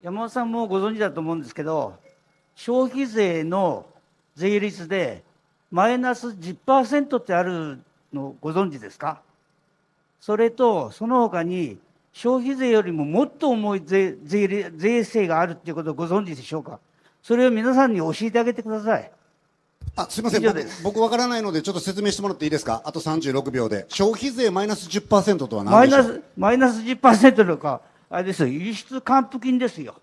山本さんもご存知だと思うんですけど、消費税の税率でマイナス10%ってあるのご存知ですかそれと、その他に消費税よりももっと重い税税税制があるっていうことをご存知でしょうかそれを皆さんに教えてあげてください。あすみません、僕わ分からないので、ちょっと説明してもらっていいですか、あと36秒で、消費税マイナス10%とは何でしょうマイナスマイナス10%とか、あれですよ、輸出還付金ですよ。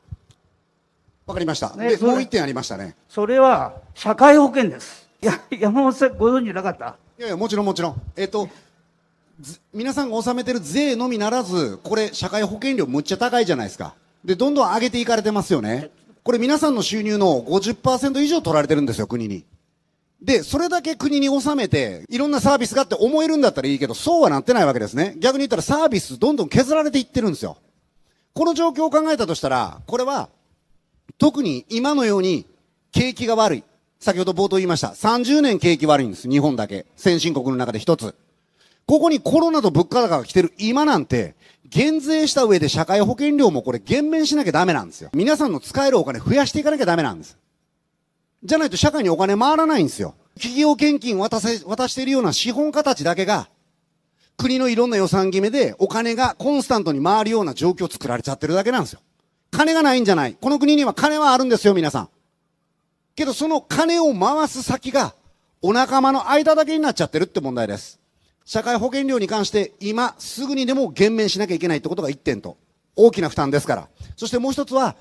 わかりました。ね、で、もう一点ありましたね。それは、社会保険です。いや、山本さん、ご存知なかったいやいや、もちろんもちろん。えっ、ー、と、皆さんが納めてる税のみならず、これ、社会保険料むっちゃ高いじゃないですか。で、どんどん上げていかれてますよね。これ、皆さんの収入の50%以上取られてるんですよ、国に。で、それだけ国に納めて、いろんなサービスがあって思えるんだったらいいけど、そうはなってないわけですね。逆に言ったらサービスどんどん削られていってるんですよ。この状況を考えたとしたら、これは、特に今のように景気が悪い。先ほど冒頭言いました。30年景気悪いんです。日本だけ。先進国の中で一つ。ここにコロナと物価高が来てる今なんて、減税した上で社会保険料もこれ減免しなきゃダメなんですよ。皆さんの使えるお金増やしていかなきゃダメなんです。じゃないと社会にお金回らないんですよ。企業献金渡せ、渡しているような資本家たちだけが、国のいろんな予算決めでお金がコンスタントに回るような状況を作られちゃってるだけなんですよ。金がないんじゃない。この国には金はあるんですよ、皆さん。けどその金を回す先がお仲間の間だけになっちゃってるって問題です。社会保険料に関して今すぐにでも減免しなきゃいけないってことが一点と。大きな負担ですから。そしてもう一つは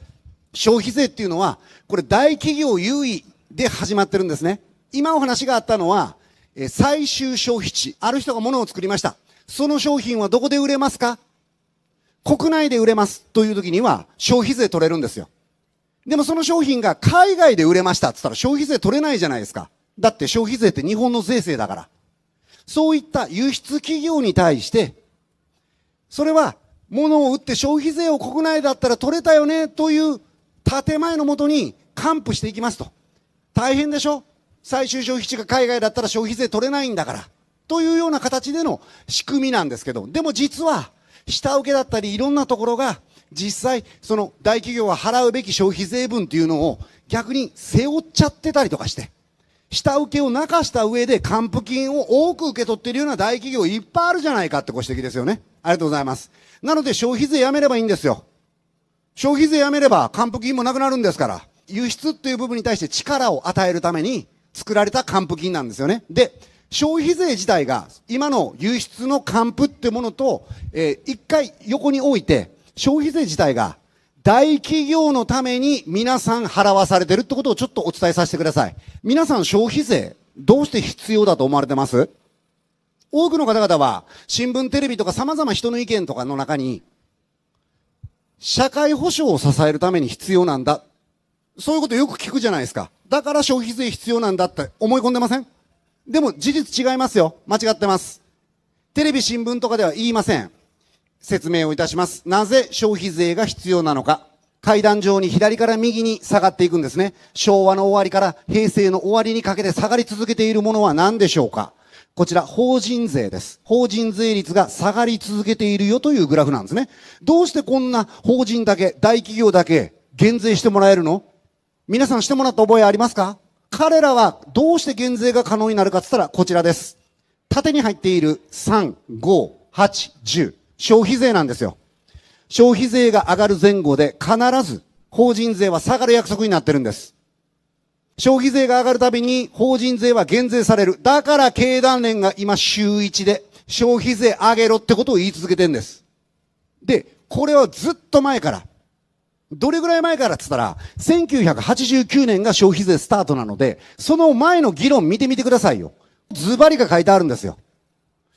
消費税っていうのはこれ大企業優位で始まってるんですね。今お話があったのは、え最終消費地。ある人が物を作りました。その商品はどこで売れますか国内で売れますという時には消費税取れるんですよ。でもその商品が海外で売れましたって言ったら消費税取れないじゃないですか。だって消費税って日本の税制だから。そういった輸出企業に対して、それは物を売って消費税を国内だったら取れたよねという建前のもとに還付していきますと。大変でしょ最終消費地が海外だったら消費税取れないんだから。というような形での仕組みなんですけど、でも実は、下請けだったりいろんなところが、実際、その大企業は払うべき消費税分っていうのを逆に背負っちゃってたりとかして、下請けを泣かした上で還付金を多く受け取ってるような大企業いっぱいあるじゃないかってご指摘ですよね。ありがとうございます。なので消費税やめればいいんですよ。消費税やめれば還付金もなくなるんですから、輸出っていう部分に対して力を与えるために作られた還付金なんですよね。で、消費税自体が今の輸出の還付ってものと、えー、一回横に置いて、消費税自体が大企業のために皆さん払わされてるってことをちょっとお伝えさせてください。皆さん消費税どうして必要だと思われてます多くの方々は新聞テレビとか様々人の意見とかの中に社会保障を支えるために必要なんだ。そういうことよく聞くじゃないですか。だから消費税必要なんだって思い込んでませんでも事実違いますよ。間違ってます。テレビ新聞とかでは言いません。説明をいたします。なぜ消費税が必要なのか。階段上に左から右に下がっていくんですね。昭和の終わりから平成の終わりにかけて下がり続けているものは何でしょうかこちら、法人税です。法人税率が下がり続けているよというグラフなんですね。どうしてこんな法人だけ、大企業だけ、減税してもらえるの皆さんしてもらった覚えありますか彼らはどうして減税が可能になるかって言ったらこちらです。縦に入っている3、5、8、10。消費税なんですよ。消費税が上がる前後で必ず法人税は下がる約束になってるんです。消費税が上がるたびに法人税は減税される。だから経団連が今週1で消費税上げろってことを言い続けてるんです。で、これはずっと前からどれぐらい前からって言ったら、1989年が消費税スタートなので、その前の議論見てみてくださいよ。ズバリが書いてあるんですよ。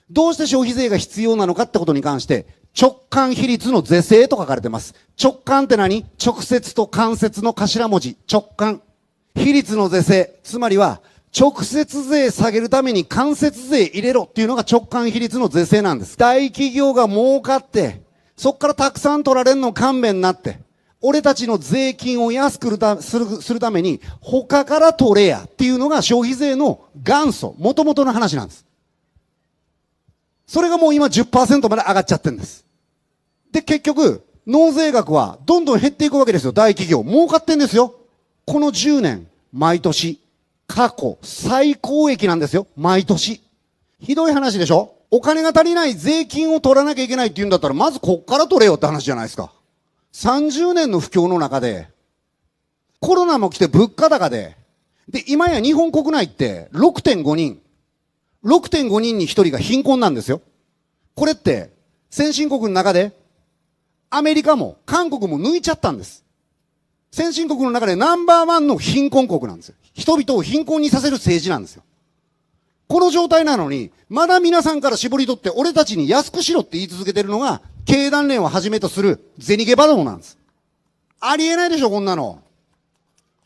どうして消費税が必要なのかってことに関して、直感比率の是正と書かれてます。直感って何直接と間接の頭文字、直感。比率の是正。つまりは、直接税下げるために間接税入れろっていうのが直感比率の是正なんです。大企業が儲かって、そこからたくさん取られるの勘弁になって、俺たちの税金を安くするするために、他から取れやっていうのが消費税の元祖、元々の話なんです。それがもう今10%まで上がっちゃってるんです。で、結局、納税額はどんどん減っていくわけですよ、大企業。儲かってんですよ。この10年、毎年、過去最高益なんですよ、毎年。ひどい話でしょお金が足りない税金を取らなきゃいけないって言うんだったら、まずこっから取れよって話じゃないですか。30年の不況の中で、コロナも来て物価高で、で、今や日本国内って6.5人、6.5人に1人が貧困なんですよ。これって先進国の中でアメリカも韓国も抜いちゃったんです。先進国の中でナンバーワンの貧困国なんですよ。人々を貧困にさせる政治なんですよ。この状態なのに、まだ皆さんから絞り取って俺たちに安くしろって言い続けてるのが経団連をはじめとする銭ゲバドなんです。ありえないでしょ、こんなの。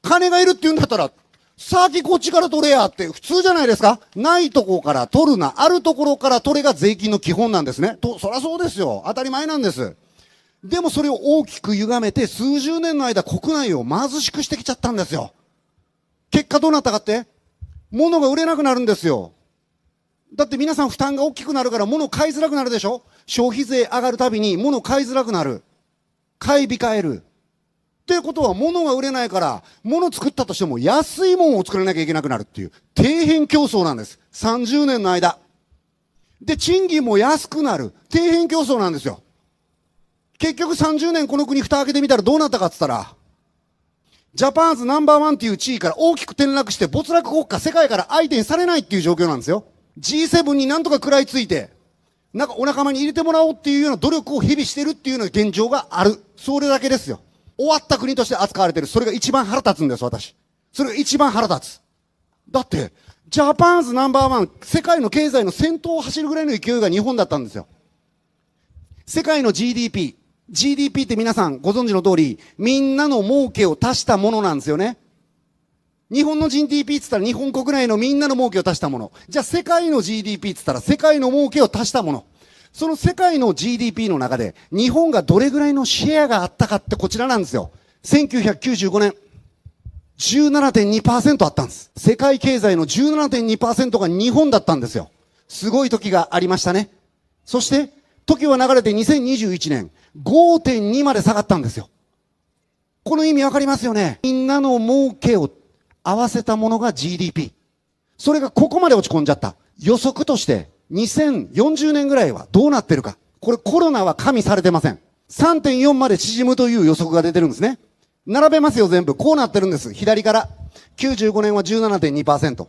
金がいるって言うんだったら、先こっちから取れやって普通じゃないですかないとこから取るな、あるところから取れが税金の基本なんですね。と、そらそうですよ。当たり前なんです。でもそれを大きく歪めて数十年の間国内を貧しくしてきちゃったんですよ。結果どうなったかって物が売れなくなるんですよ。だって皆さん負担が大きくなるから物を買いづらくなるでしょ消費税上がるたびに物買いづらくなる。買い控える。っていうことは物が売れないから、物作ったとしても安いもんを作らなきゃいけなくなるっていう、底辺競争なんです。30年の間。で、賃金も安くなる。底辺競争なんですよ。結局30年この国蓋開けてみたらどうなったかって言ったら、ジャパンズナンバーワンっていう地位から大きく転落して没落国家世界から相手にされないっていう状況なんですよ。G7 になんとか食らいついて、なんかお仲間に入れてもらおうっていうような努力を日々してるっていうような現状がある。それだけですよ。終わった国として扱われてる。それが一番腹立つんです、私。それが一番腹立つ。だって、ジャパンズナンバーワン、世界の経済の先頭を走るぐらいの勢いが日本だったんですよ。世界の GDP。GDP って皆さんご存知の通り、みんなの儲けを足したものなんですよね。日本の GDP ってったら日本国内のみんなの儲けを足したもの。じゃあ世界の GDP ってったら世界の儲けを足したもの。その世界の GDP の中で日本がどれぐらいのシェアがあったかってこちらなんですよ。1995年。17.2%あったんです。世界経済の17.2%が日本だったんですよ。すごい時がありましたね。そして、時は流れて2021年、5.2まで下がったんですよ。この意味わかりますよねみんなの儲けを合わせたものが GDP。それがここまで落ち込んじゃった。予測として2040年ぐらいはどうなってるか。これコロナは加味されてません。3.4まで縮むという予測が出てるんですね。並べますよ全部。こうなってるんです。左から。95年は17.2%。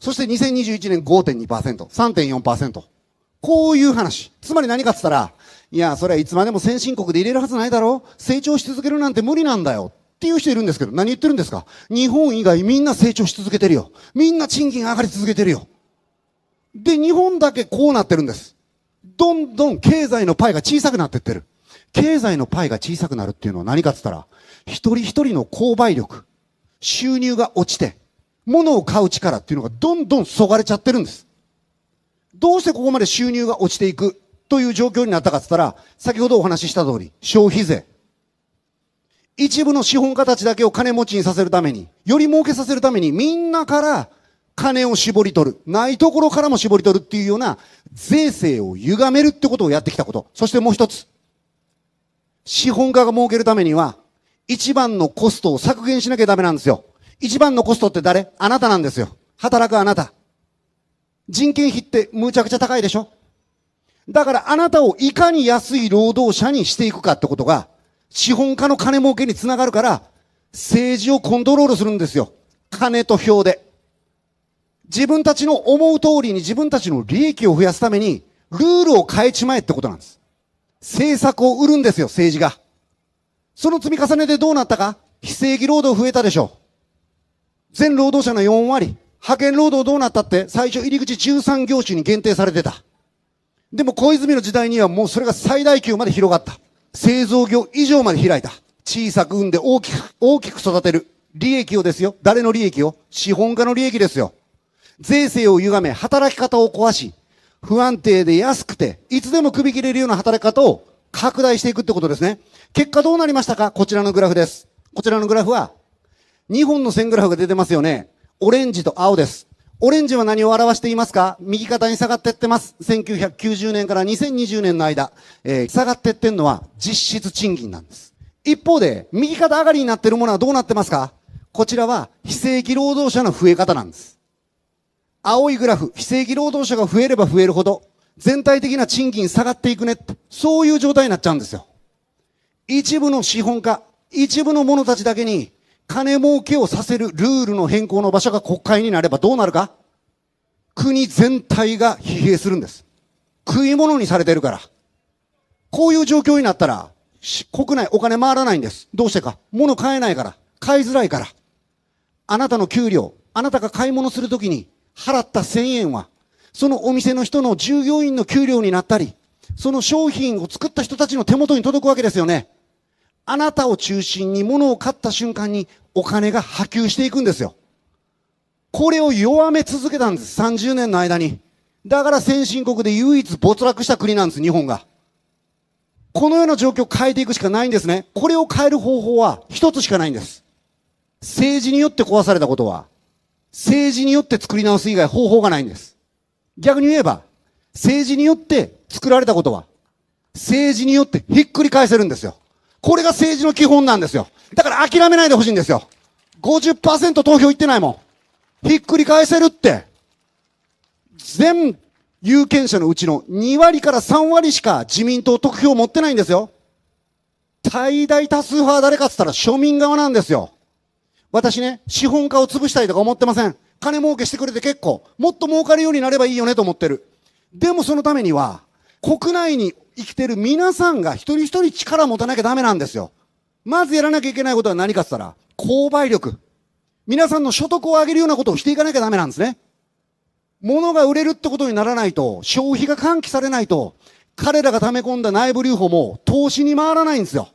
そして2021年5.2%。3.4%。こういう話。つまり何かって言ったら、いや、それはいつまでも先進国で入れるはずないだろ成長し続けるなんて無理なんだよ。っていう人いるんですけど、何言ってるんですか日本以外みんな成長し続けてるよ。みんな賃金上がり続けてるよ。で、日本だけこうなってるんです。どんどん経済のパイが小さくなってってる。経済のパイが小さくなるっていうのは何かって言ったら、一人一人の購買力、収入が落ちて、物を買う力っていうのがどんどんそがれちゃってるんです。どうしてここまで収入が落ちていくという状況になったかって言ったら、先ほどお話しした通り、消費税。一部の資本家たちだけを金持ちにさせるために、より儲けさせるために、みんなから金を絞り取る。ないところからも絞り取るっていうような、税制を歪めるってことをやってきたこと。そしてもう一つ。資本家が儲けるためには、一番のコストを削減しなきゃダメなんですよ。一番のコストって誰あなたなんですよ。働くあなた。人件費ってむちゃくちゃ高いでしょだからあなたをいかに安い労働者にしていくかってことが、資本家の金儲けにつながるから、政治をコントロールするんですよ。金と票で。自分たちの思う通りに自分たちの利益を増やすために、ルールを変えちまえってことなんです。政策を売るんですよ、政治が。その積み重ねでどうなったか非正規労働増えたでしょう。全労働者の4割。派遣労働どうなったって最初入り口13業種に限定されてた。でも小泉の時代にはもうそれが最大級まで広がった。製造業以上まで開いた。小さく産んで大きく、大きく育てる。利益をですよ。誰の利益を資本家の利益ですよ。税制を歪め、働き方を壊し、不安定で安くて、いつでも首切れるような働き方を拡大していくってことですね。結果どうなりましたかこちらのグラフです。こちらのグラフは、2本の線グラフが出てますよね。オレンジと青です。オレンジは何を表していますか右肩に下がってってます。1990年から2020年の間、えー、下がってってんのは実質賃金なんです。一方で、右肩上がりになってるものはどうなってますかこちらは非正規労働者の増え方なんです。青いグラフ、非正規労働者が増えれば増えるほど、全体的な賃金下がっていくね。そういう状態になっちゃうんですよ。一部の資本家、一部の者たちだけに金儲けをさせるルールの変更の場所が国会になればどうなるか国全体が疲弊するんです。食い物にされてるから。こういう状況になったら、国内お金回らないんです。どうしてか。物買えないから。買いづらいから。あなたの給料、あなたが買い物するときに払った1000円は、そのお店の人の従業員の給料になったり、その商品を作った人たちの手元に届くわけですよね。あなたを中心に物を買った瞬間にお金が波及していくんですよ。これを弱め続けたんです。30年の間に。だから先進国で唯一没落した国なんです、日本が。このような状況を変えていくしかないんですね。これを変える方法は一つしかないんです。政治によって壊されたことは、政治によって作り直す以外方法がないんです。逆に言えば、政治によって作られたことは、政治によってひっくり返せるんですよ。これが政治の基本なんですよ。だから諦めないでほしいんですよ。50%投票いってないもん。ひっくり返せるって。全有権者のうちの2割から3割しか自民党得票を持ってないんですよ。最大多数派は誰かって言ったら庶民側なんですよ。私ね、資本家を潰したいとか思ってません。金儲けしてくれて結構、もっと儲かるようになればいいよねと思ってる。でもそのためには、国内に生きてる皆さんが一人一人力を持たなきゃダメなんですよ。まずやらなきゃいけないことは何かって言ったら、購買力。皆さんの所得を上げるようなことをしていかなきゃダメなんですね。物が売れるってことにならないと、消費が喚起されないと、彼らが溜め込んだ内部留保も投資に回らないんですよ。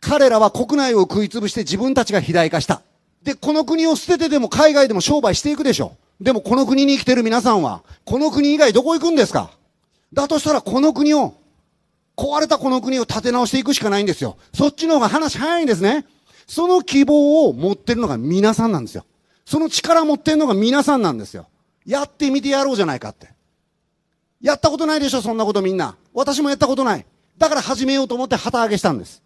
彼らは国内を食い潰して自分たちが肥大化した。で、この国を捨ててでも海外でも商売していくでしょ。でもこの国に生きてる皆さんは、この国以外どこ行くんですかだとしたらこの国を、壊れたこの国を立て直していくしかないんですよ。そっちの方が話早いんですね。その希望を持ってるのが皆さんなんですよ。その力持ってるのが皆さんなんですよ。やってみてやろうじゃないかって。やったことないでしょ、そんなことみんな。私もやったことない。だから始めようと思って旗揚げしたんです。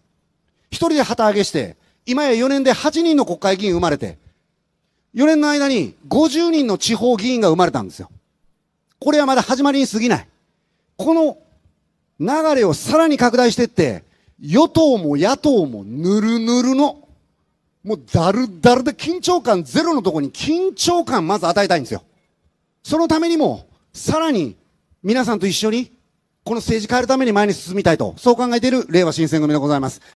一人で旗揚げして、今や4年で8人の国会議員生まれて、4年の間に50人の地方議員が生まれたんですよ。これはまだ始まりに過ぎない。この流れをさらに拡大していって、与党も野党もぬるぬるの、もうだるだるで緊張感ゼロのとこに緊張感まず与えたいんですよ。そのためにも、さらに皆さんと一緒に、この政治変えるために前に進みたいと、そう考えている令和新選組でございます。